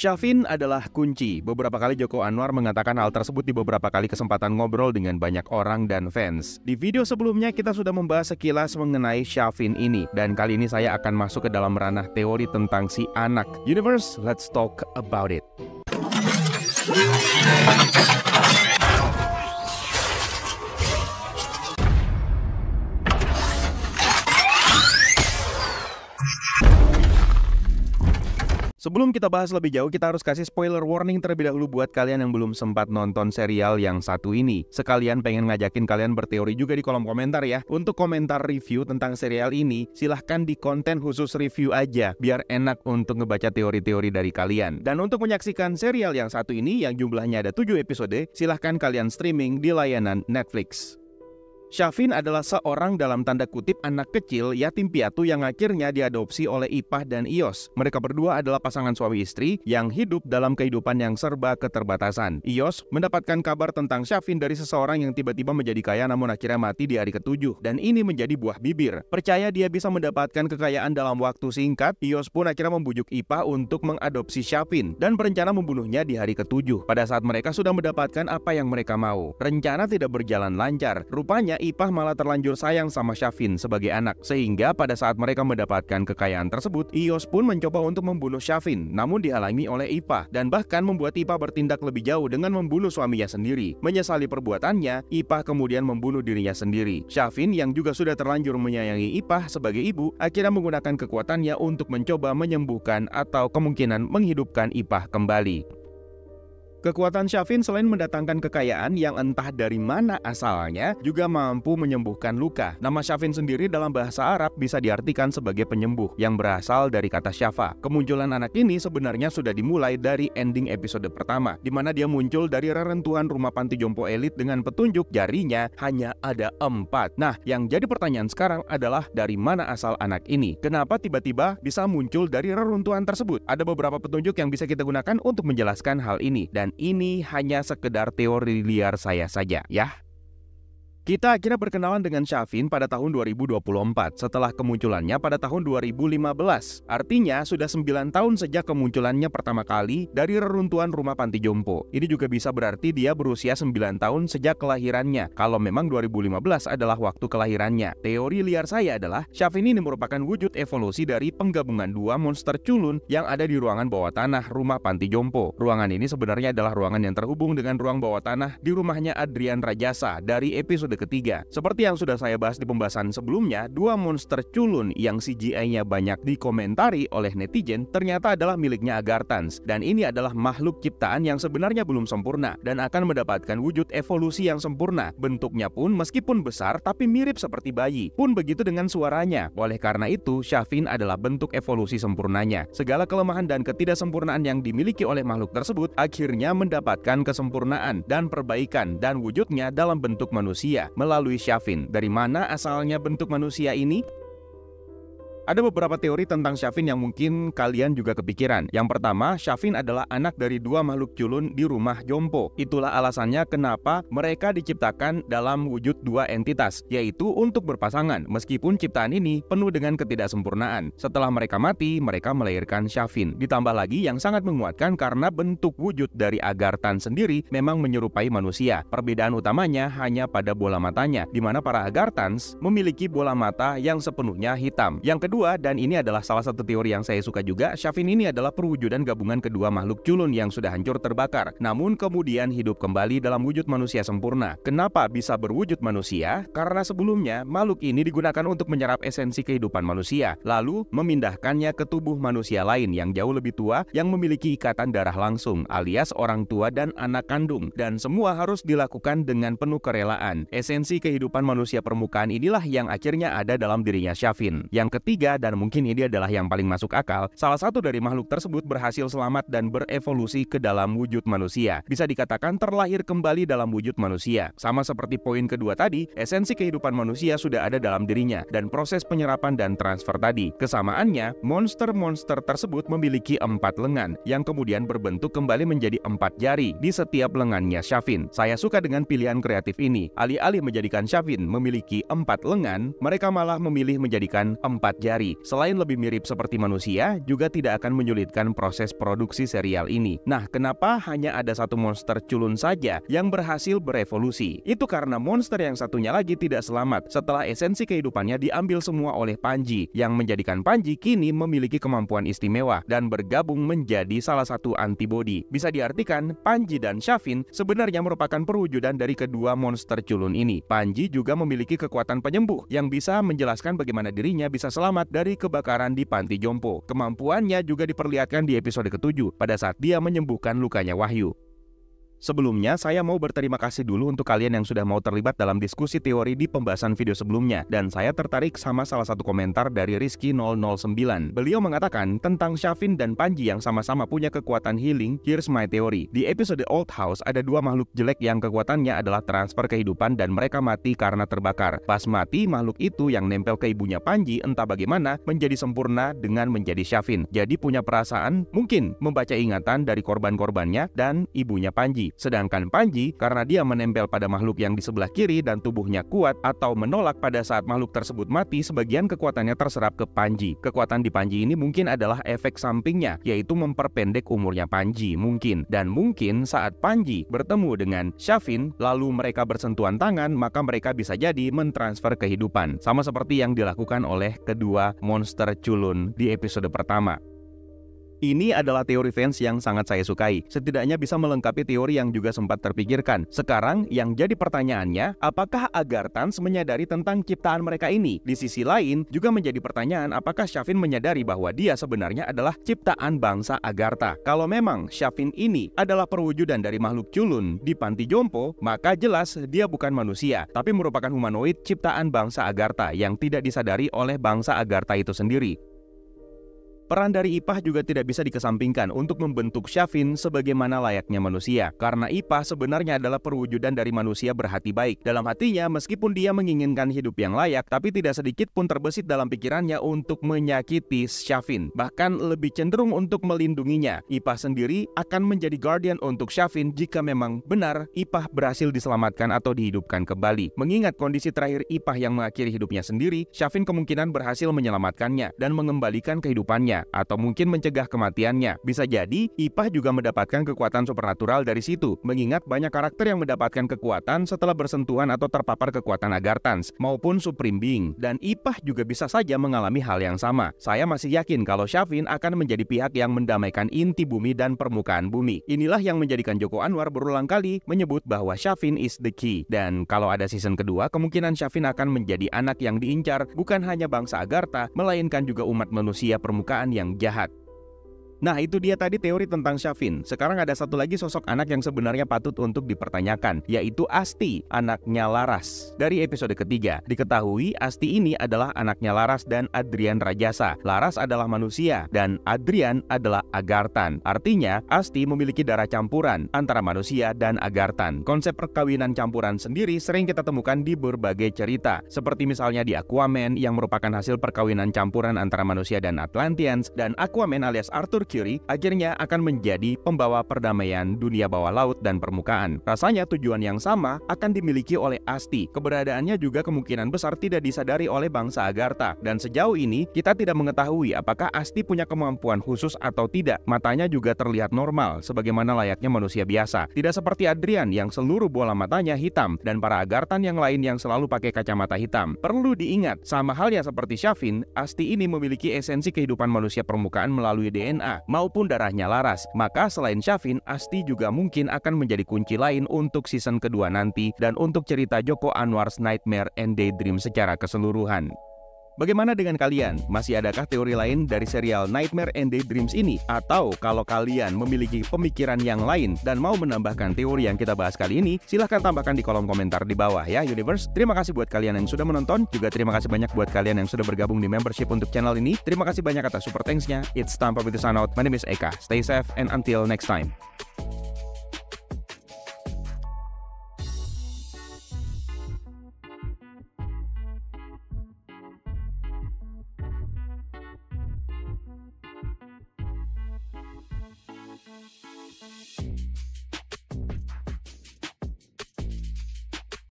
Syafin adalah kunci. Beberapa kali Joko Anwar mengatakan hal tersebut di beberapa kali kesempatan ngobrol dengan banyak orang dan fans. Di video sebelumnya kita sudah membahas sekilas mengenai Syafin ini dan kali ini saya akan masuk ke dalam ranah teori tentang si anak. Universe, let's talk about it. Sebelum kita bahas lebih jauh, kita harus kasih spoiler warning terlebih dahulu buat kalian yang belum sempat nonton serial yang satu ini. Sekalian pengen ngajakin kalian berteori juga di kolom komentar ya. Untuk komentar review tentang serial ini, silahkan di konten khusus review aja, biar enak untuk ngebaca teori-teori dari kalian. Dan untuk menyaksikan serial yang satu ini, yang jumlahnya ada 7 episode, silahkan kalian streaming di layanan Netflix. Syafin adalah seorang dalam tanda kutip anak kecil yatim piatu yang akhirnya diadopsi oleh Ipah dan Ios. Mereka berdua adalah pasangan suami istri yang hidup dalam kehidupan yang serba keterbatasan. Ios mendapatkan kabar tentang Syafin dari seseorang yang tiba-tiba menjadi kaya namun akhirnya mati di hari ketujuh dan ini menjadi buah bibir. Percaya dia bisa mendapatkan kekayaan dalam waktu singkat, Ios pun akhirnya membujuk Ipah untuk mengadopsi Syafin dan berencana membunuhnya di hari ketujuh. Pada saat mereka sudah mendapatkan apa yang mereka mau, rencana tidak berjalan lancar. Rupanya Ipah malah terlanjur sayang sama Syafin sebagai anak, sehingga pada saat mereka mendapatkan kekayaan tersebut, Ios pun mencoba untuk membunuh Syafin, namun dihalangi oleh Ipah, dan bahkan membuat Ipah bertindak lebih jauh dengan membunuh suaminya sendiri. Menyesali perbuatannya, Ipah kemudian membunuh dirinya sendiri. Syafin yang juga sudah terlanjur menyayangi Ipah sebagai ibu, akhirnya menggunakan kekuatannya untuk mencoba menyembuhkan atau kemungkinan menghidupkan Ipah kembali. Kekuatan Syafin selain mendatangkan kekayaan yang entah dari mana asalnya, juga mampu menyembuhkan luka. Nama Syafin sendiri dalam bahasa Arab bisa diartikan sebagai penyembuh, yang berasal dari kata syafa. Kemunculan anak ini sebenarnya sudah dimulai dari ending episode pertama, di mana dia muncul dari reruntuhan rumah panti jompo elit dengan petunjuk jarinya hanya ada empat. Nah, yang jadi pertanyaan sekarang adalah dari mana asal anak ini? Kenapa tiba-tiba bisa muncul dari reruntuhan tersebut? Ada beberapa petunjuk yang bisa kita gunakan untuk menjelaskan hal ini, dan ini hanya sekedar teori liar saya saja ya. Kita akhirnya berkenalan dengan Syafin pada tahun 2024 setelah kemunculannya pada tahun 2015. Artinya sudah 9 tahun sejak kemunculannya pertama kali dari reruntuhan rumah panti jompo. Ini juga bisa berarti dia berusia 9 tahun sejak kelahirannya. Kalau memang 2015 adalah waktu kelahirannya. Teori liar saya adalah Syafin ini merupakan wujud evolusi dari penggabungan dua monster culun yang ada di ruangan bawah tanah rumah panti jompo. Ruangan ini sebenarnya adalah ruangan yang terhubung dengan ruang bawah tanah di rumahnya Adrian Rajasa dari episode ketiga. Seperti yang sudah saya bahas di pembahasan sebelumnya, dua monster culun yang CGI-nya banyak dikomentari oleh netizen ternyata adalah miliknya Agartans. Dan ini adalah makhluk ciptaan yang sebenarnya belum sempurna dan akan mendapatkan wujud evolusi yang sempurna. Bentuknya pun meskipun besar tapi mirip seperti bayi. Pun begitu dengan suaranya. Oleh karena itu, Shafin adalah bentuk evolusi sempurnanya. Segala kelemahan dan ketidaksempurnaan yang dimiliki oleh makhluk tersebut akhirnya mendapatkan kesempurnaan dan perbaikan dan wujudnya dalam bentuk manusia manusia melalui Syafin. Dari mana asalnya bentuk manusia ini? Ada beberapa teori tentang Syafin yang mungkin kalian juga kepikiran. Yang pertama, Syafin adalah anak dari dua makhluk culun di rumah Jompo. Itulah alasannya kenapa mereka diciptakan dalam wujud dua entitas, yaitu untuk berpasangan. Meskipun ciptaan ini penuh dengan ketidaksempurnaan. Setelah mereka mati, mereka melahirkan Syafin. Ditambah lagi yang sangat menguatkan karena bentuk wujud dari Agartan sendiri memang menyerupai manusia. Perbedaan utamanya hanya pada bola matanya, di mana para Agartans memiliki bola mata yang sepenuhnya hitam. Yang kedua, kedua, dan ini adalah salah satu teori yang saya suka juga, Shafin ini adalah perwujudan gabungan kedua makhluk culun yang sudah hancur terbakar, namun kemudian hidup kembali dalam wujud manusia sempurna. Kenapa bisa berwujud manusia? Karena sebelumnya, makhluk ini digunakan untuk menyerap esensi kehidupan manusia, lalu memindahkannya ke tubuh manusia lain yang jauh lebih tua yang memiliki ikatan darah langsung, alias orang tua dan anak kandung, dan semua harus dilakukan dengan penuh kerelaan. Esensi kehidupan manusia permukaan inilah yang akhirnya ada dalam dirinya Syafin. Yang ketiga, dan mungkin ini adalah yang paling masuk akal, salah satu dari makhluk tersebut berhasil selamat dan berevolusi ke dalam wujud manusia. Bisa dikatakan terlahir kembali dalam wujud manusia. Sama seperti poin kedua tadi, esensi kehidupan manusia sudah ada dalam dirinya dan proses penyerapan dan transfer tadi. Kesamaannya, monster-monster tersebut memiliki empat lengan yang kemudian berbentuk kembali menjadi empat jari di setiap lengannya Syafin. Saya suka dengan pilihan kreatif ini. Alih-alih menjadikan Syafin memiliki empat lengan, mereka malah memilih menjadikan empat jari jari. Selain lebih mirip seperti manusia, juga tidak akan menyulitkan proses produksi serial ini. Nah, kenapa hanya ada satu monster culun saja yang berhasil berevolusi? Itu karena monster yang satunya lagi tidak selamat setelah esensi kehidupannya diambil semua oleh Panji, yang menjadikan Panji kini memiliki kemampuan istimewa dan bergabung menjadi salah satu antibodi. Bisa diartikan, Panji dan Shafin sebenarnya merupakan perwujudan dari kedua monster culun ini. Panji juga memiliki kekuatan penyembuh yang bisa menjelaskan bagaimana dirinya bisa selamat selamat dari kebakaran di Panti Jompo. Kemampuannya juga diperlihatkan di episode ketujuh pada saat dia menyembuhkan lukanya Wahyu. Sebelumnya, saya mau berterima kasih dulu untuk kalian yang sudah mau terlibat dalam diskusi teori di pembahasan video sebelumnya, dan saya tertarik sama salah satu komentar dari Rizky009. Beliau mengatakan tentang Syafin dan Panji yang sama-sama punya kekuatan healing, here's my theory. Di episode Old House, ada dua makhluk jelek yang kekuatannya adalah transfer kehidupan dan mereka mati karena terbakar. Pas mati, makhluk itu yang nempel ke ibunya Panji entah bagaimana menjadi sempurna dengan menjadi Syafin. Jadi punya perasaan, mungkin membaca ingatan dari korban-korbannya dan ibunya Panji. Sedangkan Panji, karena dia menempel pada makhluk yang di sebelah kiri dan tubuhnya kuat atau menolak pada saat makhluk tersebut mati, sebagian kekuatannya terserap ke Panji. Kekuatan di Panji ini mungkin adalah efek sampingnya, yaitu memperpendek umurnya Panji mungkin. Dan mungkin saat Panji bertemu dengan Shafin lalu mereka bersentuhan tangan, maka mereka bisa jadi mentransfer kehidupan. Sama seperti yang dilakukan oleh kedua monster culun di episode pertama. Ini adalah teori fans yang sangat saya sukai. Setidaknya bisa melengkapi teori yang juga sempat terpikirkan. Sekarang yang jadi pertanyaannya, apakah Agartans menyadari tentang ciptaan mereka ini? Di sisi lain, juga menjadi pertanyaan apakah Shafin menyadari bahwa dia sebenarnya adalah ciptaan bangsa Agartha. Kalau memang Shafin ini adalah perwujudan dari makhluk culun di panti jompo, maka jelas dia bukan manusia, tapi merupakan humanoid ciptaan bangsa Agartha yang tidak disadari oleh bangsa Agartha itu sendiri. Peran dari IPAH juga tidak bisa dikesampingkan untuk membentuk Syafin sebagaimana layaknya manusia, karena IPAH sebenarnya adalah perwujudan dari manusia berhati baik. Dalam hatinya, meskipun dia menginginkan hidup yang layak, tapi tidak sedikit pun terbesit dalam pikirannya untuk menyakiti Syafin, bahkan lebih cenderung untuk melindunginya. IPAH sendiri akan menjadi guardian untuk Syafin jika memang benar IPAH berhasil diselamatkan atau dihidupkan kembali. Mengingat kondisi terakhir IPAH yang mengakhiri hidupnya sendiri, Syafin kemungkinan berhasil menyelamatkannya dan mengembalikan kehidupannya atau mungkin mencegah kematiannya. Bisa jadi Ipah juga mendapatkan kekuatan supernatural dari situ, mengingat banyak karakter yang mendapatkan kekuatan setelah bersentuhan atau terpapar kekuatan Agartans maupun Supreme Being dan Ipah juga bisa saja mengalami hal yang sama. Saya masih yakin kalau Syafin akan menjadi pihak yang mendamaikan inti bumi dan permukaan bumi. Inilah yang menjadikan Joko Anwar berulang kali menyebut bahwa Syafin is the key dan kalau ada season kedua kemungkinan Syafin akan menjadi anak yang diincar bukan hanya bangsa Agartha melainkan juga umat manusia permukaan yang jahat. Nah, itu dia tadi teori tentang Syafin. Sekarang ada satu lagi sosok anak yang sebenarnya patut untuk dipertanyakan, yaitu Asti, anaknya Laras. Dari episode ketiga, diketahui Asti ini adalah anaknya Laras dan Adrian Rajasa. Laras adalah manusia dan Adrian adalah Agartan. Artinya, Asti memiliki darah campuran antara manusia dan Agartan. Konsep perkawinan campuran sendiri sering kita temukan di berbagai cerita, seperti misalnya di Aquaman yang merupakan hasil perkawinan campuran antara manusia dan Atlanteans dan Aquaman alias Arthur Mercury akhirnya akan menjadi pembawa perdamaian dunia bawah laut dan permukaan. Rasanya tujuan yang sama akan dimiliki oleh Asti. Keberadaannya juga kemungkinan besar tidak disadari oleh bangsa Agartha. Dan sejauh ini, kita tidak mengetahui apakah Asti punya kemampuan khusus atau tidak. Matanya juga terlihat normal, sebagaimana layaknya manusia biasa. Tidak seperti Adrian yang seluruh bola matanya hitam, dan para Agartan yang lain yang selalu pakai kacamata hitam. Perlu diingat, sama halnya seperti Shafin, Asti ini memiliki esensi kehidupan manusia permukaan melalui DNA maupun darahnya Laras. Maka selain Syafin, Asti juga mungkin akan menjadi kunci lain untuk season kedua nanti dan untuk cerita Joko Anwar's Nightmare and Daydream secara keseluruhan. Bagaimana dengan kalian? Masih adakah teori lain dari serial Nightmare and Dreams ini? Atau kalau kalian memiliki pemikiran yang lain dan mau menambahkan teori yang kita bahas kali ini, silahkan tambahkan di kolom komentar di bawah ya Universe. Terima kasih buat kalian yang sudah menonton, juga terima kasih banyak buat kalian yang sudah bergabung di membership untuk channel ini. Terima kasih banyak atas super thanks-nya. It's time for the to out. My name is Eka. Stay safe and until next time.